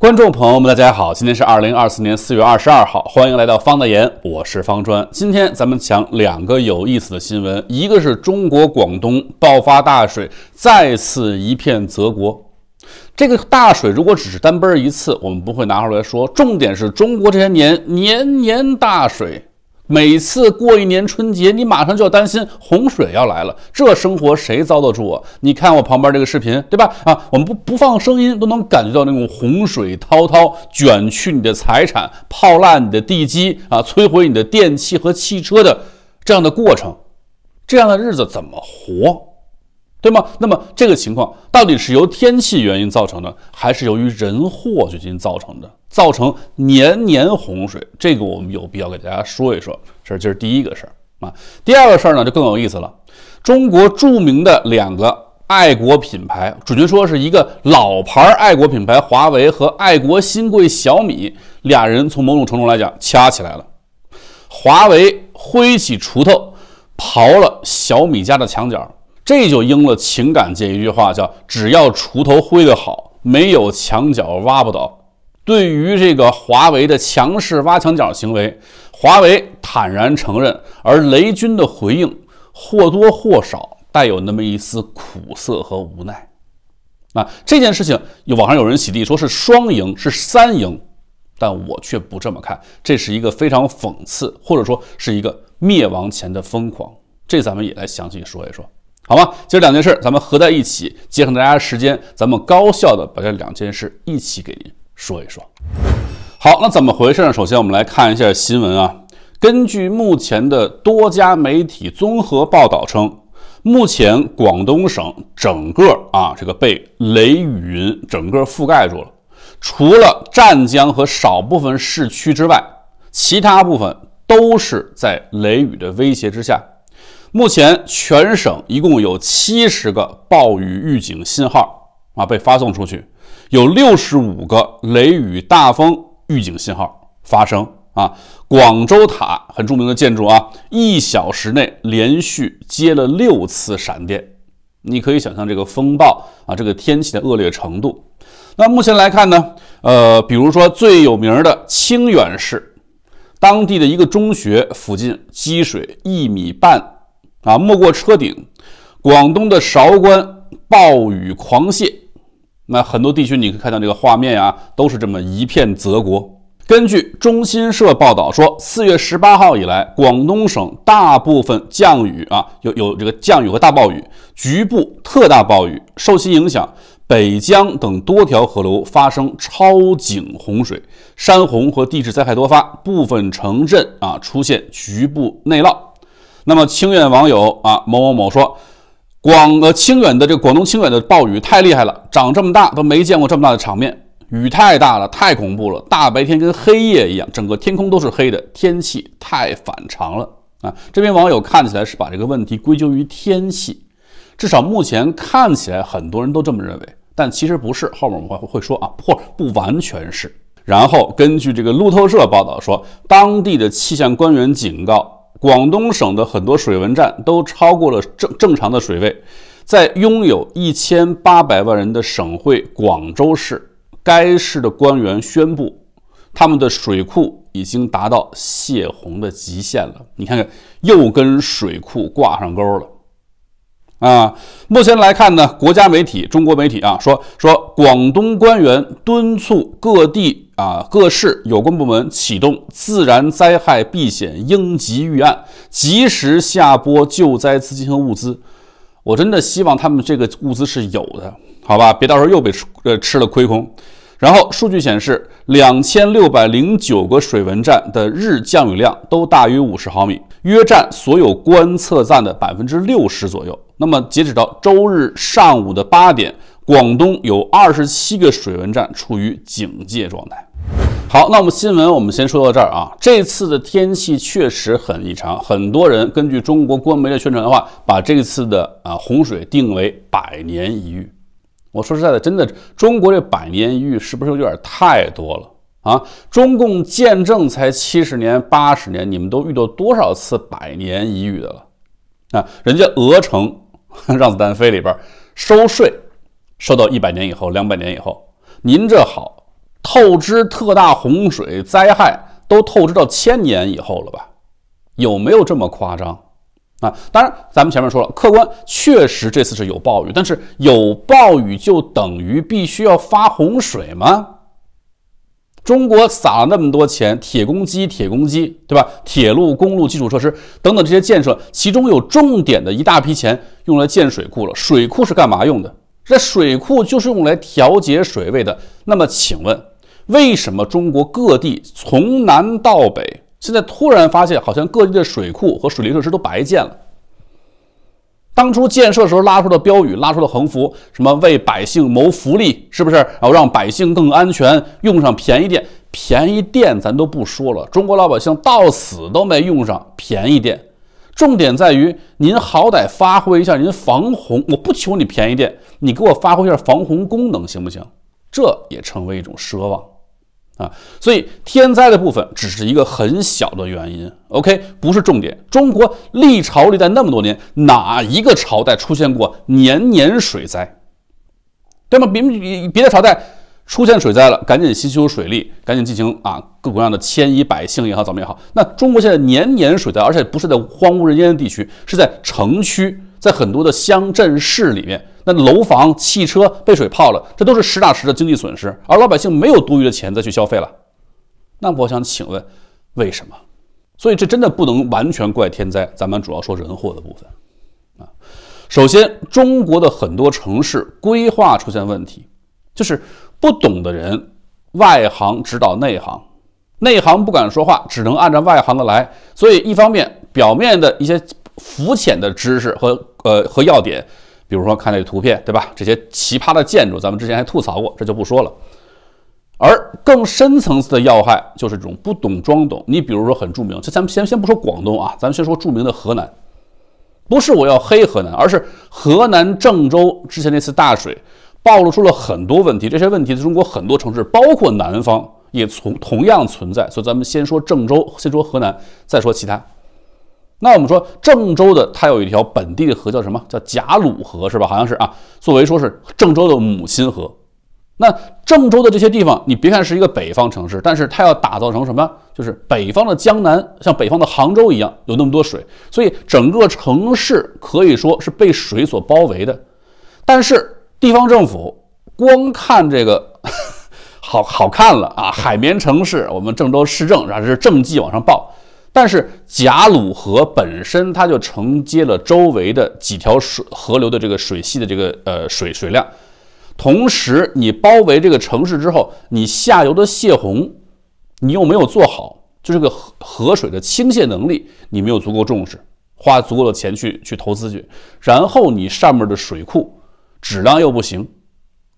观众朋友们，大家好！今天是二零二四年四月二十二号，欢迎来到方大言，我是方川。今天咱们讲两个有意思的新闻，一个是中国广东爆发大水，再次一片泽国。这个大水如果只是单奔一次，我们不会拿出来说。重点是中国这些年年年大水。每次过一年春节，你马上就要担心洪水要来了，这生活谁遭得住啊？你看我旁边这个视频，对吧？啊，我们不不放声音都能感觉到那种洪水滔滔，卷去你的财产，泡烂你的地基啊，摧毁你的电器和汽车的这样的过程，这样的日子怎么活，对吗？那么这个情况到底是由天气原因造成的，还是由于人祸最近造成的？造成年年洪水，这个我们有必要给大家说一说。这是这是第一个事儿啊。第二个事儿呢，就更有意思了。中国著名的两个爱国品牌，准确说是一个老牌爱国品牌华为和爱国新贵小米，俩人从某种程度来讲掐起来了。华为挥起锄头刨了小米家的墙角，这就应了情感界一句话，叫“只要锄头挥得好，没有墙角挖不倒”。对于这个华为的强势挖墙脚行为，华为坦然承认，而雷军的回应或多或少带有那么一丝苦涩和无奈。啊，这件事情，网上有人洗地说是双赢，是三赢，但我却不这么看，这是一个非常讽刺，或者说是一个灭亡前的疯狂。这咱们也来详细说一说，好吗？这两件事，咱们合在一起，节省大家时间，咱们高效的把这两件事一起给您。说一说，好，那怎么回事呢？首先，我们来看一下新闻啊。根据目前的多家媒体综合报道称，目前广东省整个啊这个被雷雨云整个覆盖住了，除了湛江和少部分市区之外，其他部分都是在雷雨的威胁之下。目前全省一共有七十个暴雨预警信号。啊，被发送出去，有六十五个雷雨大风预警信号发生啊！广州塔很著名的建筑啊，一小时内连续接了六次闪电，你可以想象这个风暴啊，这个天气的恶劣程度。那目前来看呢，呃，比如说最有名的清远市，当地的一个中学附近积水一米半啊，没过车顶。广东的韶关暴雨狂泻。那很多地区，你可以看到这个画面呀，都是这么一片泽国。根据中新社报道说，四月十八号以来，广东省大部分降雨啊，有有这个降雨和大暴雨，局部特大暴雨。受其影响，北江等多条河流发生超警洪水，山洪和地质灾害多发，部分城镇啊出现局部内涝。那么，清远网友啊某某某说。广呃清远的这个广东清远的暴雨太厉害了，长这么大都没见过这么大的场面，雨太大了，太恐怖了，大白天跟黑夜一样，整个天空都是黑的，天气太反常了啊！这边网友看起来是把这个问题归咎于天气，至少目前看起来很多人都这么认为，但其实不是，后面我们会会说啊，或不完全是。然后根据这个路透社报道说，当地的气象官员警告。广东省的很多水文站都超过了正正常的水位，在拥有一千八百万人的省会广州市，该市的官员宣布，他们的水库已经达到泄洪的极限了。你看看，又跟水库挂上钩了。啊，目前来看呢，国家媒体、中国媒体啊，说说广东官员敦促各地啊、各市有关部门启动自然灾害避险应急预案，及时下拨救灾资金和物资。我真的希望他们这个物资是有的，好吧？别到时候又被呃吃了亏空。然后数据显示，两千六百零九个水文站的日降雨量都大于五十毫米，约占所有观测站的百分之六十左右。那么截止到周日上午的八点，广东有二十七个水文站处于警戒状态。好，那我们新闻我们先说到这儿啊。这次的天气确实很异常，很多人根据中国官媒的宣传的话，把这次的啊洪水定为百年一遇。我说实在的，真的，中国这百年一遇是不是有点太多了啊？中共建政才七十年八十年，你们都遇到多少次百年一遇的了？啊，人家俄城。让子弹飞里边收税，收到一百年以后、两百年以后。您这好，透支特大洪水灾害都透支到千年以后了吧？有没有这么夸张啊？当然，咱们前面说了，客观确实这次是有暴雨，但是有暴雨就等于必须要发洪水吗？中国撒了那么多钱，铁公鸡，铁公鸡，对吧？铁路、公路、基础设施等等这些建设，其中有重点的一大批钱用来建水库了。水库是干嘛用的？这水库就是用来调节水位的。那么请问，为什么中国各地从南到北，现在突然发现好像各地的水库和水利设施都白建了？当初建设时候拉出的标语、拉出的横幅，什么为百姓谋福利，是不是？然后让百姓更安全，用上便宜电。便宜电咱都不说了，中国老百姓到死都没用上便宜电。重点在于，您好歹发挥一下您防洪，我不求你便宜电，你给我发挥一下防洪功能，行不行？这也成为一种奢望。啊，所以天灾的部分只是一个很小的原因，OK，不是重点。中国历朝历代那么多年，哪一个朝代出现过年年水灾，对吗？别别的朝代。出现水灾了，赶紧吸修水利，赶紧进行啊，各种各样的迁移百姓也好，怎么也好。那中国现在年年水灾，而且不是在荒无人烟的地区，是在城区，在很多的乡镇市里面，那楼房、汽车被水泡了，这都是实打实的经济损失，而老百姓没有多余的钱再去消费了。那我想请问，为什么？所以这真的不能完全怪天灾，咱们主要说人祸的部分啊。首先，中国的很多城市规划出现问题，就是。不懂的人，外行指导内行，内行不敢说话，只能按照外行的来。所以一方面，表面的一些浮浅的知识和呃和要点，比如说看那图片，对吧？这些奇葩的建筑，咱们之前还吐槽过，这就不说了。而更深层次的要害就是这种不懂装懂。你比如说很著名，这咱们先先不说广东啊，咱们先说著名的河南。不是我要黑河南，而是河南郑州之前那次大水。暴露出了很多问题，这些问题在中国很多城市，包括南方，也从同样存在。所以，咱们先说郑州，先说河南，再说其他。那我们说郑州的，它有一条本地的河，叫什么？叫贾鲁河，是吧？好像是啊。作为说是郑州的母亲河。那郑州的这些地方，你别看是一个北方城市，但是它要打造成什么？就是北方的江南，像北方的杭州一样，有那么多水。所以整个城市可以说是被水所包围的。但是。地方政府光看这个 好好看了啊，海绵城市，我们郑州市政啊是政绩往上报。但是贾鲁河本身它就承接了周围的几条水河流的这个水系的这个呃水水量，同时你包围这个城市之后，你下游的泄洪你又没有做好，就这个河河水的倾泻能力你没有足够重视，花足够的钱去去投资去，然后你上面的水库。质量又不行，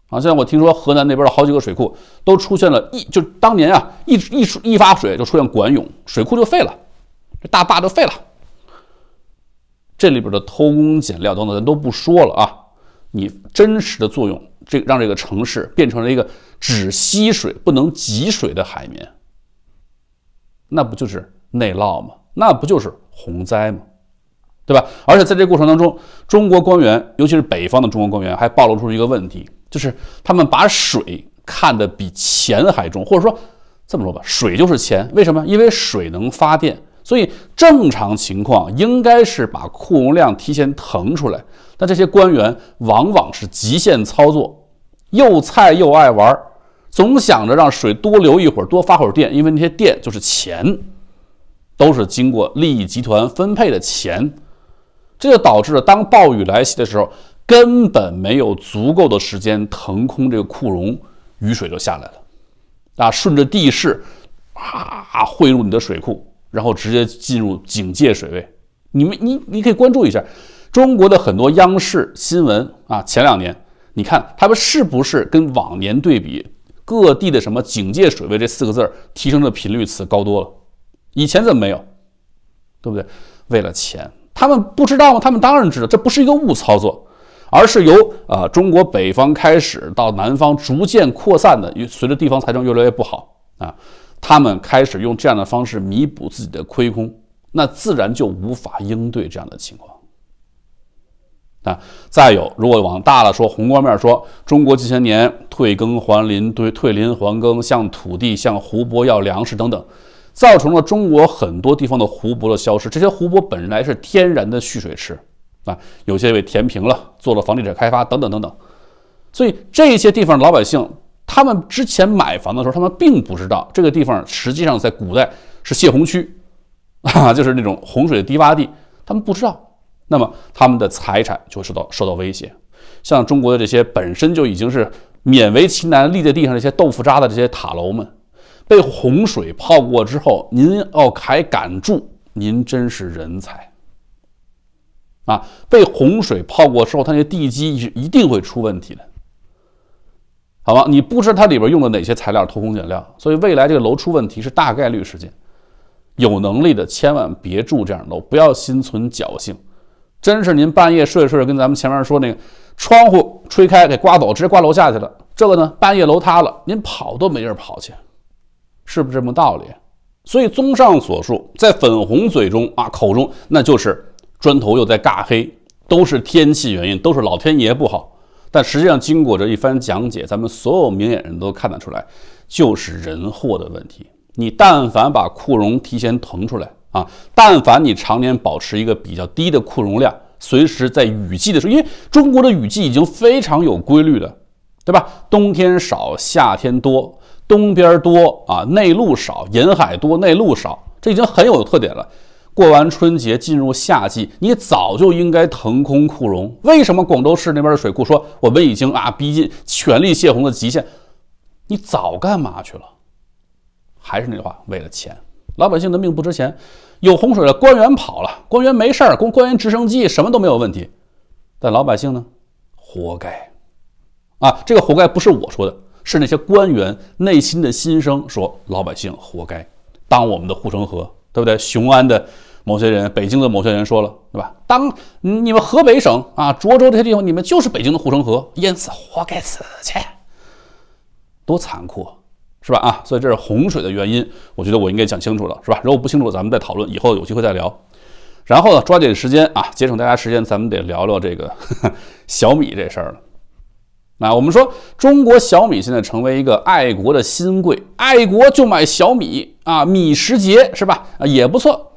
啊！现在我听说河南那边的好几个水库都出现了一，就当年啊，一一出一发水就出现管涌，水库就废了，这大坝都废了。这里边的偷工减料等等咱都不说了啊，你真实的作用，这让这个城市变成了一个只吸水不能挤水的海绵，那不就是内涝吗？那不就是洪灾吗？对吧？而且在这个过程当中，中国官员，尤其是北方的中国官员，还暴露出一个问题，就是他们把水看得比钱还重，或者说这么说吧，水就是钱。为什么？因为水能发电，所以正常情况应该是把库容量提前腾出来。但这些官员往往是极限操作，又菜又爱玩，总想着让水多流一会儿，多发会儿电，因为那些电就是钱，都是经过利益集团分配的钱。这就导致了，当暴雨来袭的时候，根本没有足够的时间腾空这个库容，雨水就下来了，啊，顺着地势啊汇入你的水库，然后直接进入警戒水位。你们，你你可以关注一下中国的很多央视新闻啊，前两年你看他们是不是跟往年对比，各地的什么警戒水位这四个字儿提升的频率词高多了，以前怎么没有？对不对？为了钱。他们不知道吗？他们当然知道，这不是一个误操作，而是由呃中国北方开始到南方逐渐扩散的。随着地方财政越来越不好啊，他们开始用这样的方式弥补自己的亏空，那自然就无法应对这样的情况。啊，再有，如果往大了说，宏观面说，中国几千年退耕还林、退退林还耕，向土地、向湖泊要粮食等等。造成了中国很多地方的湖泊的消失，这些湖泊本来是天然的蓄水池啊，有些被填平了，做了房地产开发等等等等。所以这些地方的老百姓，他们之前买房的时候，他们并不知道这个地方实际上在古代是泄洪区 啊，就是那种洪水的低洼地，他们不知道，那么他们的财产就受到受到威胁。像中国的这些本身就已经是勉为其难立在地上这些豆腐渣的这些塔楼们。被洪水泡过之后，您要还敢住，您真是人才啊！被洪水泡过之后，它那地基是一定会出问题的，好吧，你不知道它里边用的哪些材料，偷工减料，所以未来这个楼出问题是大概率事件。有能力的千万别住这样的楼，不要心存侥幸。真是您半夜睡着睡，着，跟咱们前面说那个窗户吹开给刮走，直接刮楼下去了。这个呢，半夜楼塌了，您跑都没地儿跑去。是不是这么道理？所以综上所述，在粉红嘴中啊，口中那就是砖头又在尬黑，都是天气原因，都是老天爷不好。但实际上，经过这一番讲解，咱们所有明眼人都看得出来，就是人祸的问题。你但凡把库容提前腾出来啊，但凡你常年保持一个比较低的库容量，随时在雨季的时候，因为中国的雨季已经非常有规律了，对吧？冬天少，夏天多。东边多啊，内陆少，沿海多，内陆少，这已经很有特点了。过完春节进入夏季，你早就应该腾空库容。为什么广州市那边的水库说我们已经啊逼近全力泄洪的极限？你早干嘛去了？还是那句话，为了钱，老百姓的命不值钱。有洪水了，官员跑了，官员没事儿，官官员直升机什么都没有问题。但老百姓呢，活该啊！这个活该不是我说的。是那些官员内心的心声，说老百姓活该当我们的护城河，对不对？雄安的某些人，北京的某些人说了，对吧？当你们河北省啊、涿州这些地方，你们就是北京的护城河，淹死活该死去，多残酷，是吧？啊，所以这是洪水的原因。我觉得我应该讲清楚了，是吧？如果不清楚，咱们再讨论，以后有机会再聊。然后呢，抓紧时间啊，节省大家时间，咱们得聊聊这个 小米这事儿了。那我们说，中国小米现在成为一个爱国的新贵，爱国就买小米啊，米时捷是吧？啊，也不错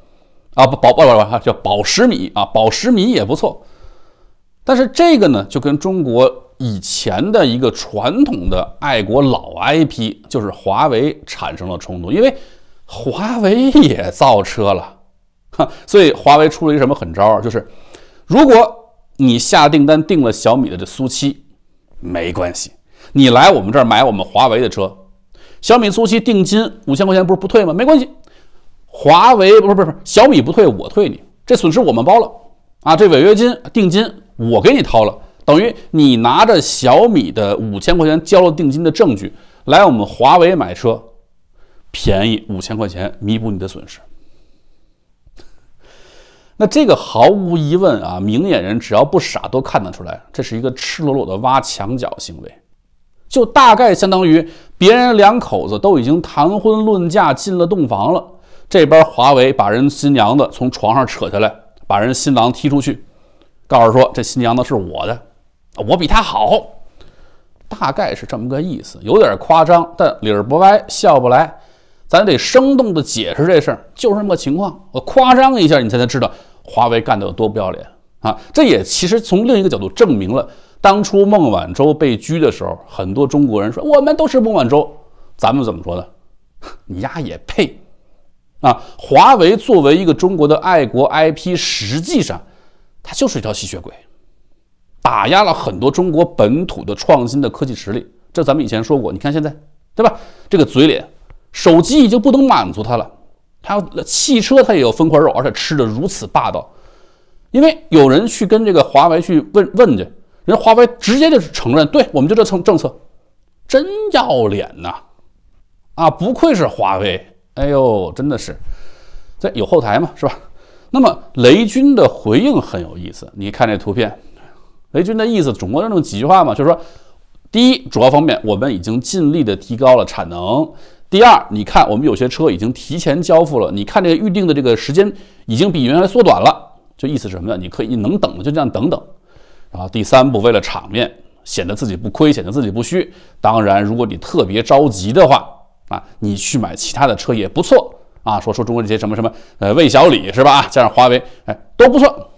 啊，宝不不不不叫宝石米啊，宝石米也不错。但是这个呢，就跟中国以前的一个传统的爱国老 I P 就是华为产生了冲突，因为华为也造车了，哈，所以华为出了一个什么狠招啊？就是如果你下订单订了小米的这苏七。没关系，你来我们这儿买我们华为的车，小米租期定金五千块钱不是不退吗？没关系，华为不是不是不是小米不退我退你，这损失我们包了啊！这违约金定金我给你掏了，等于你拿着小米的五千块钱交了定金的证据来我们华为买车，便宜五千块钱弥补你的损失。那这个毫无疑问啊，明眼人只要不傻都看得出来，这是一个赤裸裸的挖墙脚行为，就大概相当于别人两口子都已经谈婚论嫁进了洞房了，这边华为把人新娘子从床上扯下来，把人新郎踢出去，告诉说这新娘子是我的，我比她好，大概是这么个意思，有点夸张，但理儿不歪，笑不来，咱得生动的解释这事儿，就是这么个情况，我夸张一下你才能知道。华为干的有多不要脸啊！这也其实从另一个角度证明了，当初孟晚舟被拘的时候，很多中国人说我们都是孟晚舟，咱们怎么说呢？你丫也配！啊，华为作为一个中国的爱国 IP，实际上它就是一条吸血鬼，打压了很多中国本土的创新的科技实力。这咱们以前说过，你看现在，对吧？这个嘴脸，手机已经不能满足它了。他汽车他也要分块肉，而且吃的如此霸道，因为有人去跟这个华为去问问去，人华为直接就是承认，对我们就这层政策，真要脸呐，啊，不愧是华为，哎呦，真的是，这有后台嘛，是吧？那么雷军的回应很有意思，你看这图片，雷军的意思总共就那么几句话嘛，就是说，第一主要方面，我们已经尽力的提高了产能。第二，你看我们有些车已经提前交付了，你看这个预定的这个时间已经比原来缩短了，这意思是什么呢？你可以能等的就这样等等。然后第三步，为了场面，显得自己不亏，显得自己不虚。当然，如果你特别着急的话，啊，你去买其他的车也不错啊。说说中国这些什么什么，呃，魏小李是吧？加上华为，哎，都不错，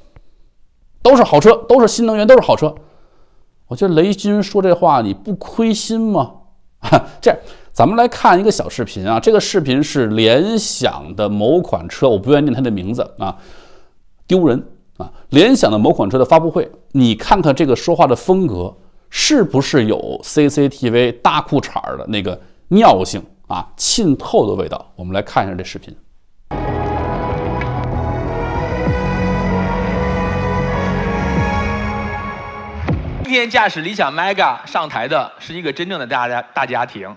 都是好车，都是新能源，都是好车。我觉得雷军说这话你不亏心吗？啊，这样。咱们来看一个小视频啊，这个视频是联想的某款车，我不愿意念它的名字啊，丢人啊！联想的某款车的发布会，你看看这个说话的风格是不是有 CCTV 大裤衩儿的那个尿性啊，浸透的味道？我们来看一下这视频。今天驾驶理想 Mega 上台的是一个真正的大家大家庭。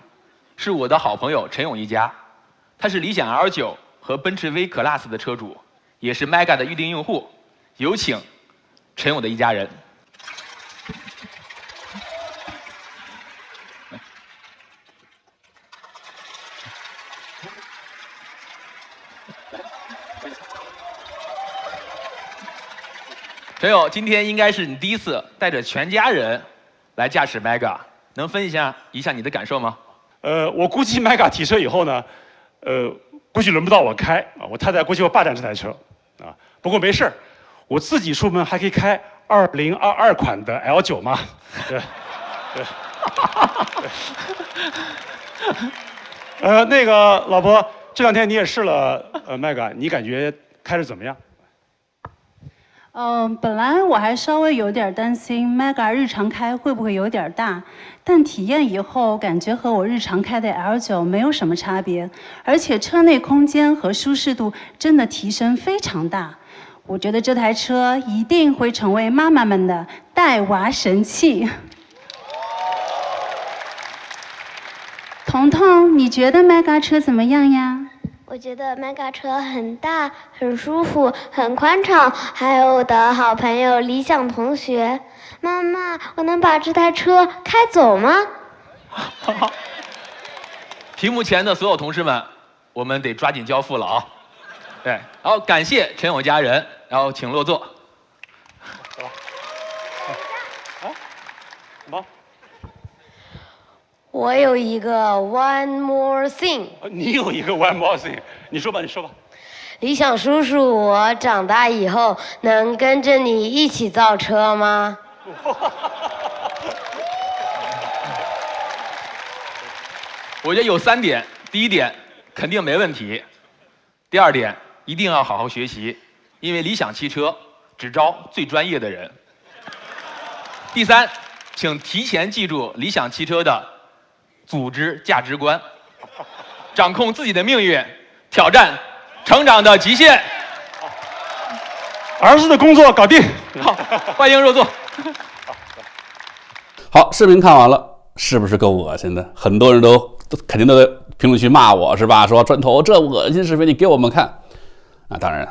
是我的好朋友陈勇一家，他是理想 L 九和奔驰 V Class 的车主，也是 Mega 的预定用户。有请陈勇的一家人。陈勇，今天应该是你第一次带着全家人来驾驶 Mega，能分享一下你的感受吗？呃，我估计麦卡提车以后呢，呃，估计轮不到我开啊，我太太估计要霸占这台车，啊，不过没事儿，我自己出门还可以开2022款的 L9 嘛，对，对，呃，那个老婆，这两天你也试了，呃，麦卡，你感觉开着怎么样？嗯，本来我还稍微有点担心，Mega 日常开会不会有点大？但体验以后，感觉和我日常开的 L9 没有什么差别，而且车内空间和舒适度真的提升非常大。我觉得这台车一定会成为妈妈们的带娃神器。彤彤，你觉得 Mega 车怎么样呀？我觉得 mega 车很大、很舒服、很宽敞，还有我的好朋友、理想同学。妈妈，我能把这台车开走吗？哈哈哈！屏幕前的所有同事们，我们得抓紧交付了啊！对，好，感谢陈友家人，然后请落座。我有一个 one more thing。你有一个 one more thing，你说吧，你说吧。理想叔叔，我长大以后能跟着你一起造车吗？我觉得有三点：第一点，肯定没问题；第二点，一定要好好学习，因为理想汽车只招最专业的人；第三，请提前记住理想汽车的。组织价值观，掌控自己的命运，挑战成长的极限。儿子的工作搞定，好，欢迎入座。好，视频看完了，是不是够恶心的？很多人都肯定都在评论区骂我是吧？说砖头，这恶心视频你给我们看。啊，当然，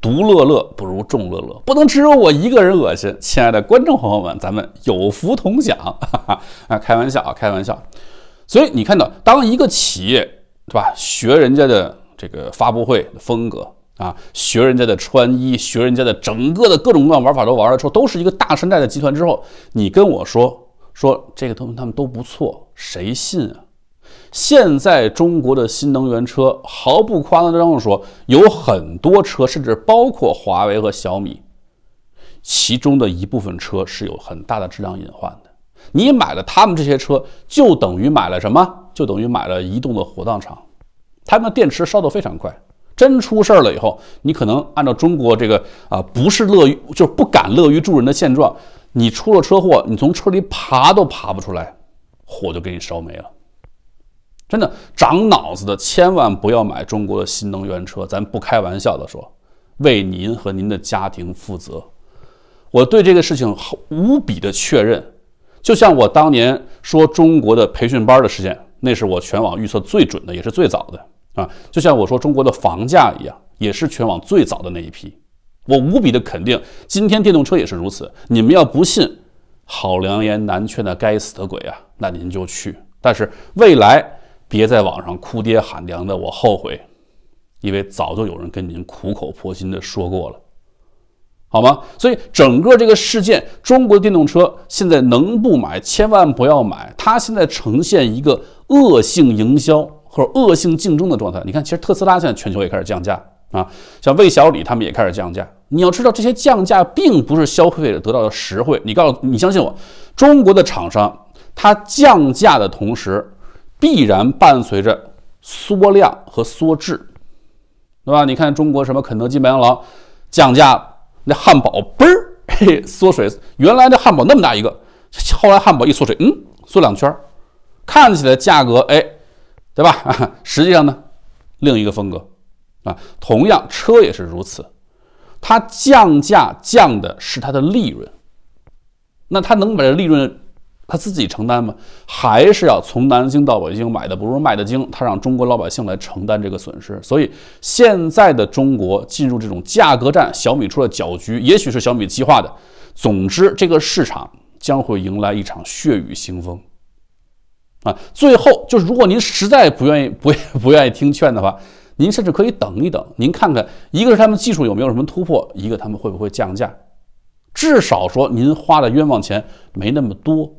独乐乐不如众乐乐，不能只有我一个人恶心。亲爱的观众朋友们，咱们有福同享啊！开玩笑，开玩笑。所以你看到，当一个企业，对吧，学人家的这个发布会风格啊，学人家的穿衣，学人家的整个的各种各样玩法都玩了之后，都是一个大山寨的集团之后，你跟我说说这个东西他们都不错，谁信啊？现在中国的新能源车，毫不夸张的说，有很多车，甚至包括华为和小米，其中的一部分车是有很大的质量隐患。你买了他们这些车，就等于买了什么？就等于买了移动的火葬场。他们电池烧得非常快，真出事儿了以后，你可能按照中国这个啊，不是乐于，就是不敢乐于助人的现状，你出了车祸，你从车里爬都爬不出来，火就给你烧没了。真的，长脑子的千万不要买中国的新能源车，咱不开玩笑的说，为您和您的家庭负责。我对这个事情无比的确认。就像我当年说中国的培训班的事件，那是我全网预测最准的，也是最早的啊。就像我说中国的房价一样，也是全网最早的那一批。我无比的肯定，今天电动车也是如此。你们要不信，好良言难劝的该死的鬼啊，那您就去。但是未来别在网上哭爹喊娘的，我后悔，因为早就有人跟您苦口婆心的说过了。好吗？所以整个这个事件，中国的电动车现在能不买，千万不要买。它现在呈现一个恶性营销或者恶性竞争的状态。你看，其实特斯拉现在全球也开始降价啊，像魏小李他们也开始降价。你要知道，这些降价并不是消费者得到的实惠。你告诉你，相信我，中国的厂商它降价的同时，必然伴随着缩量和缩质，对吧？你看中国什么肯德基、麦当劳降价。那汉堡嘣儿缩水，原来那汉堡那么大一个，后来汉堡一缩水，嗯，缩两圈看起来价格哎，对吧？实际上呢，另一个风格，啊，同样车也是如此，它降价降的是它的利润，那它能把这利润？他自己承担吗？还是要从南京到北京买的不如卖的精？他让中国老百姓来承担这个损失。所以现在的中国进入这种价格战，小米出了搅局，也许是小米计划的。总之，这个市场将会迎来一场血雨腥风。啊，最后就是，如果您实在不愿意、不不愿意听劝的话，您甚至可以等一等，您看看，一个是他们技术有没有什么突破，一个他们会不会降价。至少说，您花的冤枉钱没那么多。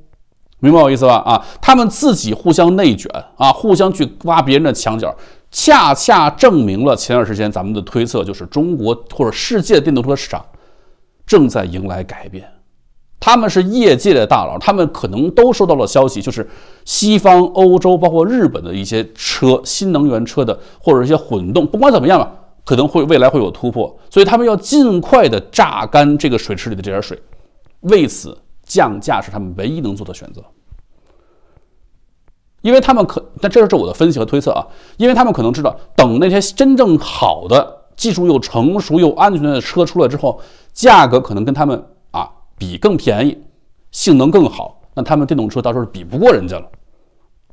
明白我意思吧？啊，他们自己互相内卷啊，互相去挖别人的墙角，恰恰证明了前段时间咱们的推测，就是中国或者世界电动车市场正在迎来改变。他们是业界的大佬，他们可能都收到了消息，就是西方、欧洲包括日本的一些车，新能源车的或者一些混动，不管怎么样吧，可能会未来会有突破，所以他们要尽快的榨干这个水池里的这点水。为此，降价是他们唯一能做的选择。因为他们可，但这是我的分析和推测啊。因为他们可能知道，等那些真正好的技术又成熟又安全的车出来之后，价格可能跟他们啊比更便宜，性能更好，那他们电动车到时候是比不过人家了。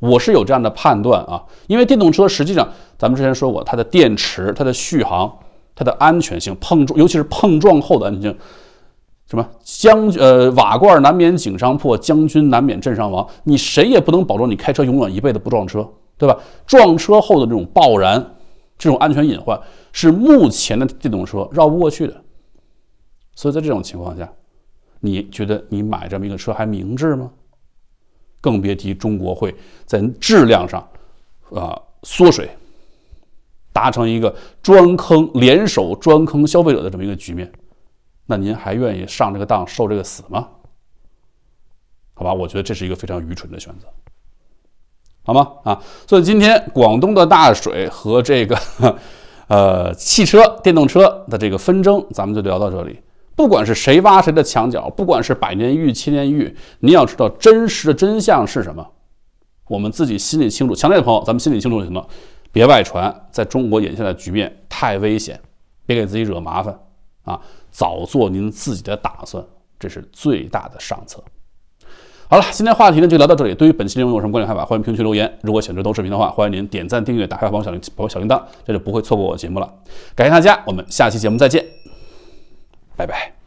我是有这样的判断啊，因为电动车实际上，咱们之前说过，它的电池、它的续航、它的安全性、碰撞，尤其是碰撞后的安全性。什么将呃，瓦罐难免井上破，将军难免阵上亡。你谁也不能保证你开车永远一辈子不撞车，对吧？撞车后的这种爆燃，这种安全隐患是目前的电动车绕不过去的。所以在这种情况下，你觉得你买这么一个车还明智吗？更别提中国会在质量上，啊缩水，达成一个专坑联手专坑消费者的这么一个局面。那您还愿意上这个当受这个死吗？好吧，我觉得这是一个非常愚蠢的选择，好吗？啊，所以今天广东的大水和这个呃汽车电动车的这个纷争，咱们就聊到这里。不管是谁挖谁的墙角，不管是百年玉千年玉，你要知道真实的真相是什么，我们自己心里清楚。强烈的朋友，咱们心里清楚就行了，别外传。在中国眼下的局面太危险，别给自己惹麻烦啊。早做您自己的打算，这是最大的上策。好了，今天话题呢就聊到这里。对于本期内容有什么观点看法，欢迎评论区留言。如果喜欢听视频的话，欢迎您点赞、订阅，打开我小铃，小铃铛，这就不会错过我节目了。感谢大家，我们下期节目再见，拜拜。